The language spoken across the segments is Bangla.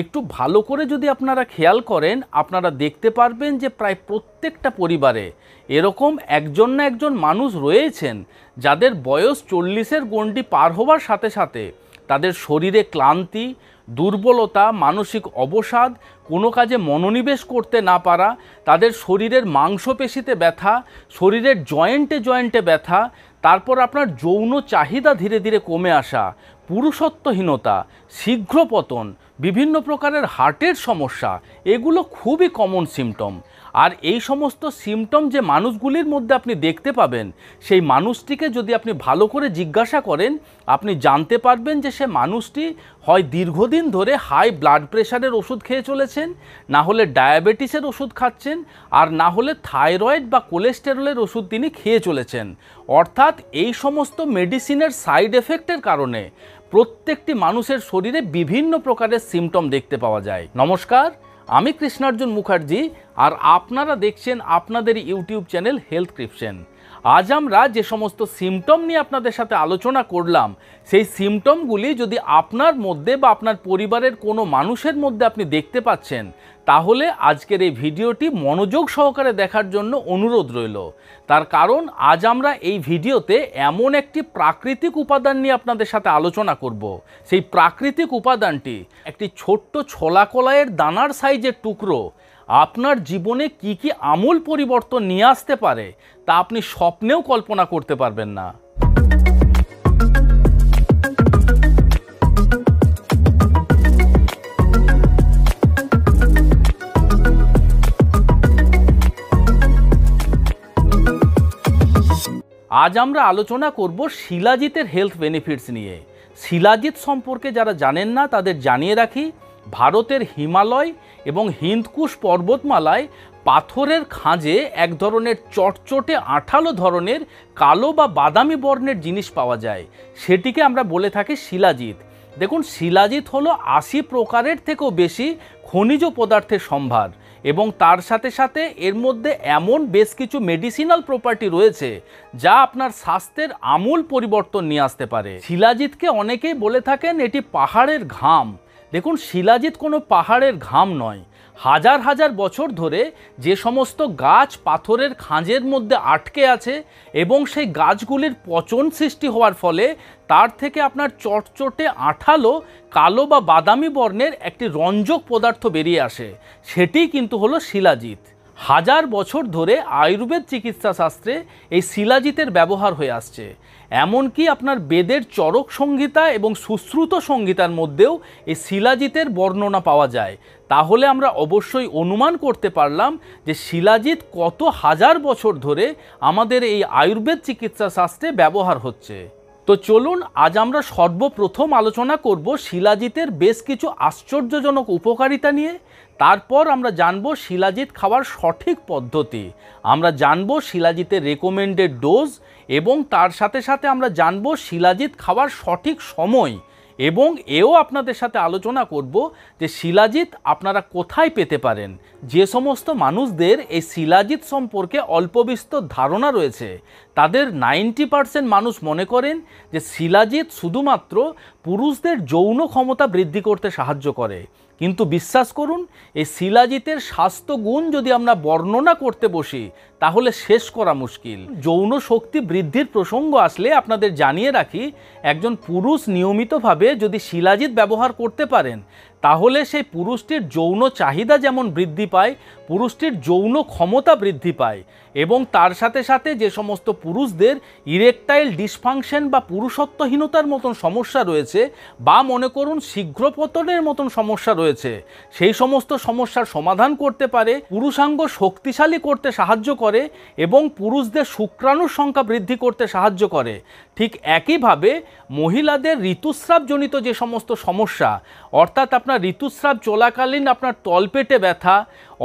একটু ভালো করে যদি আপনারা খেয়াল করেন আপনারা দেখতে পারবেন যে প্রায় প্রত্যেকটা পরিবারে এরকম একজন না একজন মানুষ রয়েছেন যাদের বয়স চল্লিশের গণ্ডি পার হওয়ার সাথে সাথে তাদের শরীরে ক্লান্তি দুর্বলতা মানসিক অবসাদ কোনো কাজে মনোনিবেশ করতে না পারা তাদের শরীরের মাংসপেশিতে ব্যথা শরীরের জয়েন্টে জয়েন্টে ব্যথা তারপর আপনার যৌন চাহিদা ধীরে ধীরে কমে আসা পুরুষত্বহীনতা শীঘ্র পতন বিভিন্ন প্রকারের হার্টের সমস্যা এগুলো খুবই কমন সিমটম আর এই সমস্ত সিমটম যে মানুষগুলির মধ্যে আপনি দেখতে পাবেন সেই মানুষটিকে যদি আপনি ভালো করে জিজ্ঞাসা করেন আপনি জানতে পারবেন যে সে মানুষটি হয় দীর্ঘদিন ধরে হাই ব্লাড প্রেশারের ওষুধ খেয়ে চলেছেন না হলে ডায়াবেটিসের ওষুধ খাচ্ছেন আর না হলে থাইরয়েড বা কোলেস্টেরলের ওষুধ তিনি খেয়ে চলেছেন অর্থাৎ এই সমস্ত মেডিসিনের সাইড এফেক্টের কারণে প্রত্যেকটি মানুষের শরীরে বিভিন্ন প্রকারের সিমটম দেখতে পাওয়া যায় নমস্কার আমি কৃষ্ণার্জুন মুখার্জি আর আপনারা দেখছেন আপনাদের ইউটিউব চ্যানেল হেলথ ক্রিপশন আজ আমরা যে সমস্ত সিমটম নিয়ে আপনাদের সাথে আলোচনা করলাম সেই সিমটমগুলি যদি আপনার মধ্যে বা আপনার পরিবারের কোনো মানুষের মধ্যে আপনি দেখতে পাচ্ছেন তাহলে আজকের এই ভিডিওটি মনোযোগ সহকারে দেখার জন্য অনুরোধ রইল তার কারণ আজ আমরা এই ভিডিওতে এমন একটি প্রাকৃতিক উপাদান নিয়ে আপনাদের সাথে আলোচনা করব সেই প্রাকৃতিক উপাদানটি একটি ছোট্ট ছোলা কলায়ের দানার সাইজের টুকরো আপনার জীবনে কি কি আমূল পরিবর্তন নিয়ে আসতে পারে তা আপনি স্বপ্নেও কল্পনা করতে পারবেন না আজ আমরা আলোচনা করব শিলাজিতের হেলথ বেনিফিটস নিয়ে শিলাজিৎ সম্পর্কে যারা জানেন না তাদের জানিয়ে রাখি ভারতের হিমালয় এবং হিন্দকুশ পর্বতমালায় পাথরের খাঁজে এক ধরনের চটচটে আঠালো ধরনের কালো বা বাদামি বর্ণের জিনিস পাওয়া যায় সেটিকে আমরা বলে থাকি শিলাজিৎ দেখুন শিলাজিৎ হলো আশি প্রকারের থেকেও বেশি খনিজ পদার্থের সম্ভার এবং তার সাথে সাথে এর মধ্যে এমন বেশ কিছু মেডিসিনাল প্রপার্টি রয়েছে যা আপনার স্বাস্থ্যের আমূল পরিবর্তন নিয়ে আসতে পারে শিলাজিৎকে অনেকেই বলে থাকেন এটি পাহাড়ের ঘাম দেখুন শিলাজিৎ কোনো পাহাড়ের ঘাম নয় হাজার হাজার বছর ধরে যে সমস্ত গাছ পাথরের খাঁজের মধ্যে আটকে আছে এবং সেই গাছগুলির পচন সৃষ্টি হওয়ার ফলে তার থেকে আপনার চটচটে আঠালো কালো বা বাদামি বর্ণের একটি রঞ্জক পদার্থ বেরিয়ে আসে সেটি কিন্তু হলো শিলাজিৎ হাজার বছর ধরে আয়ুর্বেদ চিকিৎসা শাস্ত্রে এই শিলাজিতের ব্যবহার হয়ে আসছে এমনকি আপনার বেদের চরক সংহিতা এবং সুশ্রুত সংহিতার মধ্যেও এই শিলাজিতের বর্ণনা পাওয়া যায় তাহলে আমরা অবশ্যই অনুমান করতে পারলাম যে শিলাজিৎ কত হাজার বছর ধরে আমাদের এই আয়ুর্বেদ চিকিৎসা শাস্ত্রে ব্যবহার হচ্ছে তো চলুন আজ আমরা সর্বপ্রথম আলোচনা করব শিলাজিতের বেশ কিছু আশ্চর্যজনক উপকারিতা নিয়ে তারপর আমরা জানব শিলাজিৎ খাওয়ার সঠিক পদ্ধতি আমরা জানব শিলাজিতের রেকমেন্ডেড ডোজ এবং তার সাথে সাথে আমরা জানব শিলাজিৎ খাওয়ার সঠিক সময় এবং এও আপনাদের সাথে আলোচনা করব যে শিলাজিৎ আপনারা কোথায় পেতে পারেন যে সমস্ত মানুষদের এই শিলাজিৎ সম্পর্কে অল্প বিস্তর ধারণা রয়েছে তাদের নাইনটি পারসেন্ট মানুষ মনে করেন যে শিলাজিৎ শুধুমাত্র পুরুষদের যৌন ক্ষমতা বৃদ্ধি করতে সাহায্য করে কিন্তু বিশ্বাস করুন এই শিলাজিতের স্বাস্থ্যগুণ যদি আমরা বর্ণনা করতে বসি তাহলে শেষ করা মুশকিল যৌন শক্তি বৃদ্ধির প্রসঙ্গ আসলে আপনাদের জানিয়ে রাখি একজন পুরুষ নিয়মিতভাবে যদি শিলাজিৎ ব্যবহার করতে পারেন তাহলে সেই পুরুষটির যৌন চাহিদা যেমন বৃদ্ধি পায় পুরুষটির যৌন ক্ষমতা বৃদ্ধি পায় এবং তার সাথে সাথে যে সমস্ত পুরুষদের ইরেকটাইল ডিসফাংশন বা পুরুষত্বহীনতার মতন সমস্যা রয়েছে বা মনে করুন শীঘ্রপতনের মতন সমস্যা রয়েছে সেই সমস্ত সমস্যার সমাধান করতে পারে পুরুষাঙ্গ শক্তিশালী করতে সাহায্য করে এবং পুরুষদের শুক্রাণুর সংখ্যা বৃদ্ধি করতে সাহায্য করে ঠিক একইভাবে মহিলাদের ঋতুস্রাবজনিত যে সমস্ত সমস্যা অর্থাৎ আপনার ঋতুস্রাব চলাকালীন আপনার তলপেটে ব্যথা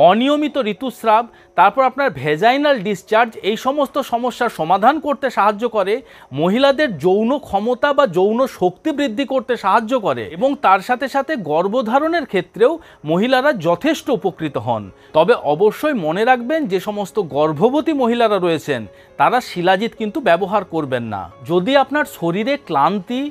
অনিয়মিত ঋতুস্রাব তারপর আপনার ভেজাইনাল ডিসচার্জ এই সমস্ত সমস্যার সমাধান করতে সাহায্য করে মহিলাদের যৌন ক্ষমতা বা যৌন শক্তি বৃদ্ধি করতে সাহায্য করে এবং তার সাথে সাথে গর্ভধারণের ক্ষেত্রেও মহিলারা যথেষ্ট উপকৃত হন তবে অবশ্যই মনে রাখবেন যে সমস্ত গর্ভবতী মহিলারা রয়েছেন তারা শিলাজিৎ কিন্তু ব্যবহার করবেন না যদি আপনার শরীরে ক্লান্তি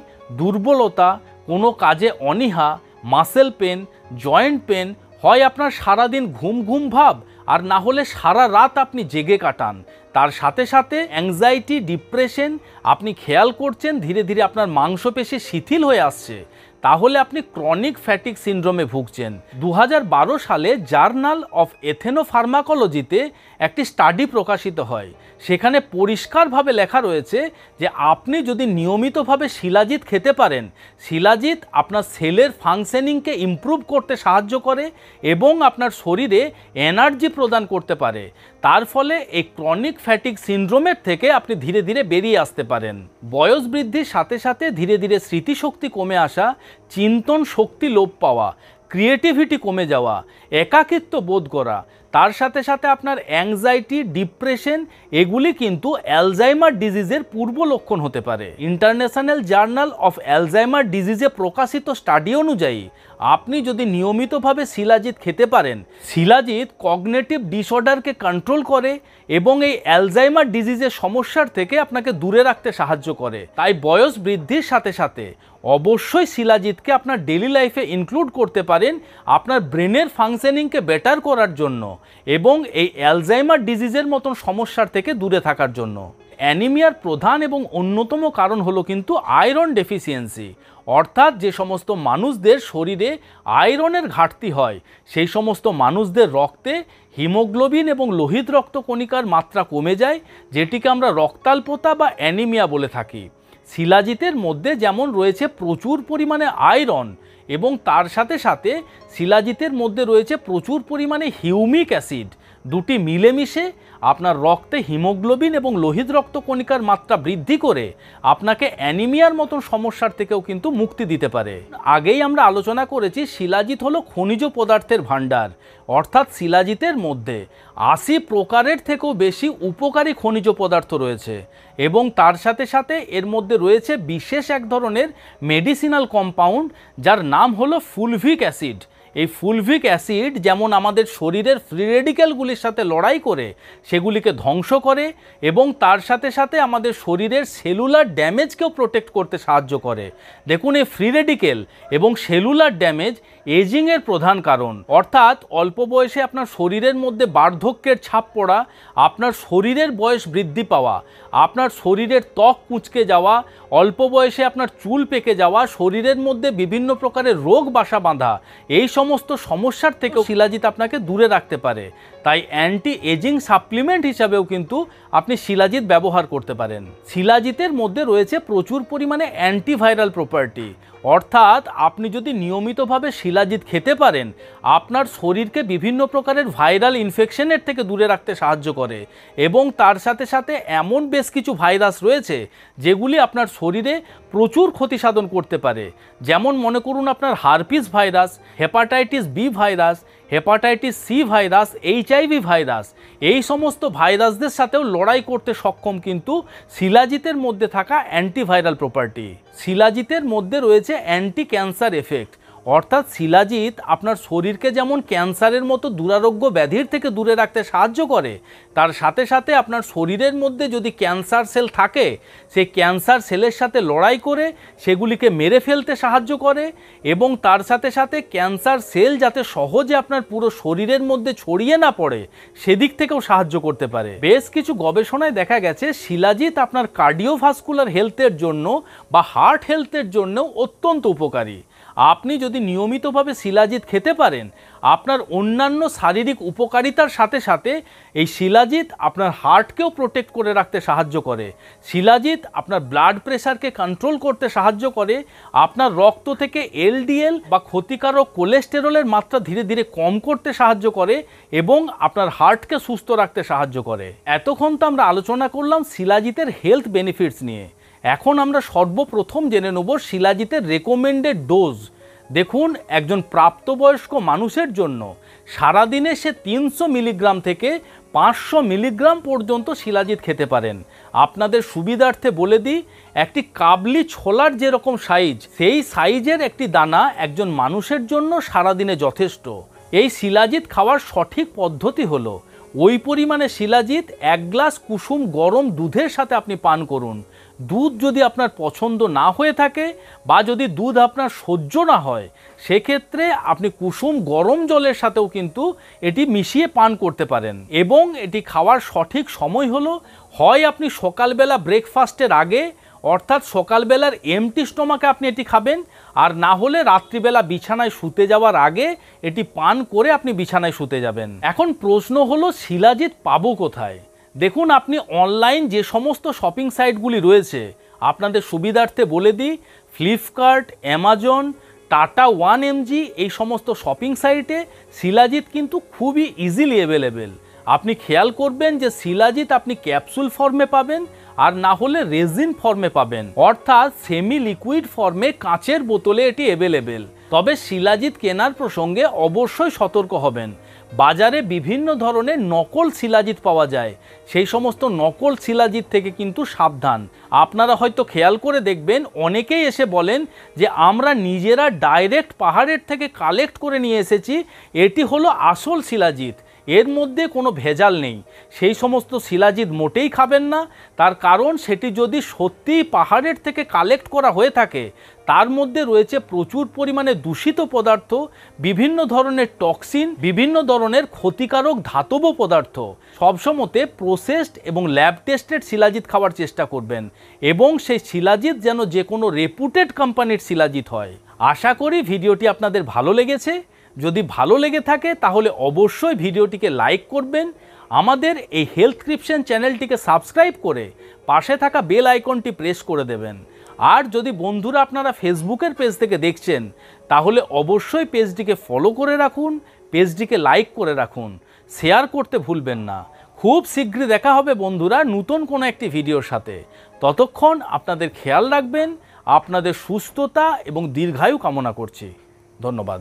দুর্বলতা কোনো কাজে অনীহা মাসেল পেন জয়েন্ট পেন হয় আপনার সারাদিন ঘুম ঘুম ভাব আর না হলে সারা রাত আপনি জেগে কাটান তার সাথে সাথে অ্যাংজাইটি ডিপ্রেশন আপনি খেয়াল করছেন ধীরে ধীরে আপনার মাংসপেশি শিথিল হয়ে আসছে তাহলে আপনি ক্রনিক ফ্যাটিক সিন্ড্রোমে ভুগছেন দু সালে জার্নাল অফ এথেনোফার্মাকোলজিতে একটি স্টাডি প্রকাশিত হয় সেখানে পরিষ্কারভাবে লেখা রয়েছে যে আপনি যদি নিয়মিতভাবে শিলাজিৎ খেতে পারেন শিলাজিৎ আপনার সেলের ফাংশনিংকে ইম্প্রুভ করতে সাহায্য করে এবং আপনার শরীরে এনার্জি প্রদান করতে পারে তার ফলে এই ক্রনিক ফ্যাটিক সিন্ড্রোমের থেকে আপনি ধীরে ধীরে বেরিয়ে আসতে পারেন বয়স বৃদ্ধির সাথে সাথে ধীরে ধীরে স্মৃতিশক্তি কমে আসা চিন্তন শক্তি লোপ পাওয়া ক্রিয়েটিভিটি কমে যাওয়া একাকিত্ব বোধ করা তার সাথে সাথে আপনার অ্যাংজাইটি ডিপ্রেশন এগুলি কিন্তু অ্যালজাইমার ডিজিজের পূর্ব লক্ষণ হতে পারে ইন্টারন্যাশনাল জার্নাল অফ অ্যালজাইমার ডিজিজে প্রকাশিত স্টাডি অনুযায়ী আপনি যদি নিয়মিতভাবে শিলাজিৎ খেতে পারেন শিলাজিৎ কগনেটিভ ডিসঅর্ডারকে কন্ট্রোল করে এবং এই অ্যালজাইমার ডিজিজের সমস্যার থেকে আপনাকে দূরে রাখতে সাহায্য করে তাই বয়স বৃদ্ধির সাথে সাথে অবশ্যই শিলাজিৎকে আপনার ডেলি লাইফে ইনক্লুড করতে পারেন আপনার ব্রেনের ফাংশনিংকে বেটার করার জন্য এবং এই অ্যালজাইমার ডিজিজের মতন সমস্যার থেকে দূরে থাকার জন্য অ্যানিমিয়ার প্রধান এবং অন্যতম কারণ হলো কিন্তু আয়রন ডেফিসিয়েন্সি অর্থাৎ যে সমস্ত মানুষদের শরীরে আয়রনের ঘাটতি হয় সেই সমস্ত মানুষদের রক্তে হিমোগ্লোবিন এবং লোহিত রক্ত কণিকার মাত্রা কমে যায় যেটিকে আমরা রক্তাল্পতা বা অ্যানিমিয়া বলে থাকি শিলাজিতের মধ্যে যেমন রয়েছে প্রচুর পরিমাণে আয়রন এবং তার সাথে সাথে শিলাজিতের মধ্যে রয়েছে প্রচুর পরিমাণে হিউমিক অ্যাসিড দুটি মিলেমিশে আপনার রক্তে হিমোগ্লোবিন এবং লোহিত রক্তকণিকার মাত্রা বৃদ্ধি করে আপনাকে অ্যানিমিয়ার মতো সমস্যার থেকেও কিন্তু মুক্তি দিতে পারে আগেই আমরা আলোচনা করেছি শিলাজিৎ হলো খনিজ পদার্থের ভাণ্ডার অর্থাৎ শিলাজিতের মধ্যে আশি প্রকারের থেকেও বেশি উপকারী খনিজ পদার্থ রয়েছে এবং তার সাথে সাথে এর মধ্যে রয়েছে বিশেষ এক ধরনের মেডিসিনাল কম্পাউন্ড যার নাম হলো ফুলভিক অ্যাসিড এই ফুলভিক অ্যাসিড যেমন আমাদের শরীরের ফ্রি রেডিক্যালগুলির সাথে লড়াই করে সেগুলিকে ধ্বংস করে এবং তার সাথে সাথে আমাদের শরীরের সেলুলার ড্যামেজকেও প্রোটেক্ট করতে সাহায্য করে দেখুন এই ফ্রি রেডিক্যাল এবং সেলুলার ড্যামেজ এজিংয়ের প্রধান কারণ অর্থাৎ অল্প বয়সে আপনার শরীরের মধ্যে বার্ধক্যের ছাপ পড়া আপনার শরীরের বয়স বৃদ্ধি পাওয়া আপনার শরীরের ত্বক কুঁচকে যাওয়া অল্প বয়সে আপনার চুল পেকে যাওয়া শরীরের মধ্যে বিভিন্ন প্রকারের রোগ বাসা বাঁধা এই সমস্ত সমস্যার থেকেও শিলাজিৎ আপনাকে দূরে রাখতে পারে তাই অ্যান্টি এজিং সাপ্লিমেন্ট হিসাবেও কিন্তু আপনি শিলাজিৎ ব্যবহার করতে পারেন শিলাজিতের মধ্যে রয়েছে প্রচুর পরিমাণে অ্যান্টিভাইরাল প্রপার্টি অর্থাৎ আপনি যদি নিয়মিতভাবে শিলাজিৎ খেতে পারেন আপনার শরীরকে বিভিন্ন প্রকারের ভাইরাল ইনফেকশনের থেকে দূরে রাখতে সাহায্য করে এবং তার সাথে সাথে এমন বেশ কিছু ভাইরাস রয়েছে যেগুলি আপনার শরীরে প্রচুর ক্ষতি সাধন করতে পারে যেমন মনে করুন আপনার হারপিস ভাইরাস হেপাট hepatitis B virus hepatitis C virus HIV virus এই সমস্ত ভাইরাসদের সাথেও লড়াই করতে সক্ষম কিন্তু শিলাজিতের মধ্যে থাকা অ্যান্টিভাইরাল প্রপার্টি শিলাজিতের মধ্যে রয়েছে অ্যান্টি ক্যান্সার এফেক্ট অর্থাৎ শিলাজিৎ আপনার শরীরকে যেমন ক্যান্সারের মতো দুরারোগ্য ব্যাধির থেকে দূরে রাখতে সাহায্য করে তার সাথে সাথে আপনার শরীরের মধ্যে যদি ক্যান্সার সেল থাকে সে ক্যান্সার সেলের সাথে লড়াই করে সেগুলিকে মেরে ফেলতে সাহায্য করে এবং তার সাথে সাথে ক্যান্সার সেল যাতে সহজে আপনার পুরো শরীরের মধ্যে ছড়িয়ে না পড়ে সেদিক থেকেও সাহায্য করতে পারে বেশ কিছু গবেষণায় দেখা গেছে শিলাজিৎ আপনার কার্ডিওভাস্কুলার হেলথের জন্য বা হার্ট হেলথের জন্য অত্যন্ত উপকারী আপনি যদি নিয়মিতভাবে শিলাজিৎ খেতে পারেন আপনার অন্যান্য শারীরিক উপকারিতার সাথে সাথে এই শিলাজিৎ আপনার হার্টকেও প্রোটেক্ট করে রাখতে সাহায্য করে শিলাজিৎ আপনার ব্লাড প্রেশারকে কন্ট্রোল করতে সাহায্য করে আপনার রক্ত থেকে এলডিএল বা ক্ষতিকারক কোলেস্টেরলের মাত্রা ধীরে ধীরে কম করতে সাহায্য করে এবং আপনার হার্টকে সুস্থ রাখতে সাহায্য করে এতক্ষণ তো আমরা আলোচনা করলাম শিলাজিতের হেলথ বেনিফিটস নিয়ে এখন আমরা সর্বপ্রথম জেনে নেব শিলাজিতের রেকমেন্ডেড ডোজ দেখুন একজন প্রাপ্তবয়স্ক মানুষের জন্য সারাদিনে সে তিনশো মিলিগ্রাম থেকে পাঁচশো মিলিগ্রাম পর্যন্ত শিলাজিৎ খেতে পারেন আপনাদের সুবিধার্থে বলে দিই একটি কাবলি ছোলার যেরকম সাইজ সেই সাইজের একটি দানা একজন মানুষের জন্য সারাদিনে যথেষ্ট এই শিলাজিৎ খাওয়ার সঠিক পদ্ধতি হলো ওই পরিমাণে শিলাজিৎ এক গ্লাস কুসুম গরম দুধের সাথে আপনি পান করুন দুধ যদি আপনার পছন্দ না হয়ে থাকে বা যদি দুধ আপনার সহ্য না হয় সেক্ষেত্রে আপনি কুসুম গরম জলের সাথেও কিন্তু এটি মিশিয়ে পান করতে পারেন এবং এটি খাওয়ার সঠিক সময় হলো হয় আপনি সকালবেলা ব্রেকফাস্টের আগে অর্থাৎ সকালবেলার এমটি স্টোমাকে আপনি এটি খাবেন আর না হলে রাত্রিবেলা বিছানায় শুতে যাওয়ার আগে এটি পান করে আপনি বিছানায় শুতে যাবেন এখন প্রশ্ন হলো শিলাজিৎ পাবো কোথায় দেখুন আপনি অনলাইন যে সমস্ত শপিং সাইটগুলি রয়েছে আপনাদের সুবিধার্থে বলে দিই Flipkart Amazon Tata one MG এই সমস্ত শপিং সাইটে শিলাজিৎ কিন্তু খুবই ইজিলি অ্যাভেলেবেল আপনি খেয়াল করবেন যে শিলাজিৎ আপনি ক্যাপসুল ফর্মে পাবেন আর না হলে রেজিন ফর্মে পাবেন অর্থাৎ সেমি লিকুইড ফর্মে কাঁচের বোতলে এটি অ্যাভেলেবেল তবে শিলাজিৎ কেনার প্রসঙ্গে অবশ্যই সতর্ক হবেন বাজারে বিভিন্ন ধরনের নকল শিলাজিৎ পাওয়া যায় সেই সমস্ত নকল শিলাজিৎ থেকে কিন্তু সাবধান আপনারা হয়তো খেয়াল করে দেখবেন অনেকেই এসে বলেন যে আমরা নিজেরা ডাইরেক্ট পাহাড়ের থেকে কালেক্ট করে নিয়ে এসেছি এটি হলো আসল শিলাজিৎ এর মধ্যে কোনো ভেজাল নেই সেই সমস্ত শিলাজিৎ মোটেই খাবেন না তার কারণ সেটি যদি সত্যিই পাহাড়ের থেকে কালেক্ট করা হয়ে থাকে তার মধ্যে রয়েছে প্রচুর পরিমাণে দূষিত পদার্থ বিভিন্ন ধরনের টক্সিন বিভিন্ন ধরনের ক্ষতিকারক ধাতব পদার্থ সবসময়তে প্রসেসড এবং ল্যাব টেস্টেড শিলাজিৎ খাওয়ার চেষ্টা করবেন এবং সেই শিলাজিৎ যেন যে কোনো রেপুটেড কোম্পানির শিলাজিৎ হয় আশা করি ভিডিওটি আপনাদের ভালো লেগেছে যদি ভালো লেগে থাকে তাহলে অবশ্যই ভিডিওটিকে লাইক করবেন আমাদের এই হেলথ ক্রিপশন চ্যানেলটিকে সাবস্ক্রাইব করে পাশে থাকা বেল আইকনটি প্রেস করে দেবেন আর যদি বন্ধুরা আপনারা ফেসবুকের পেজ থেকে দেখছেন তাহলে অবশ্যই পেজটিকে ফলো করে রাখুন পেজটিকে লাইক করে রাখুন শেয়ার করতে ভুলবেন না খুব শীঘ্রই দেখা হবে বন্ধুরা নতুন কোনো একটি ভিডিওর সাথে ততক্ষণ আপনাদের খেয়াল রাখবেন আপনাদের সুস্থতা এবং দীর্ঘায়ু কামনা করছি ধন্যবাদ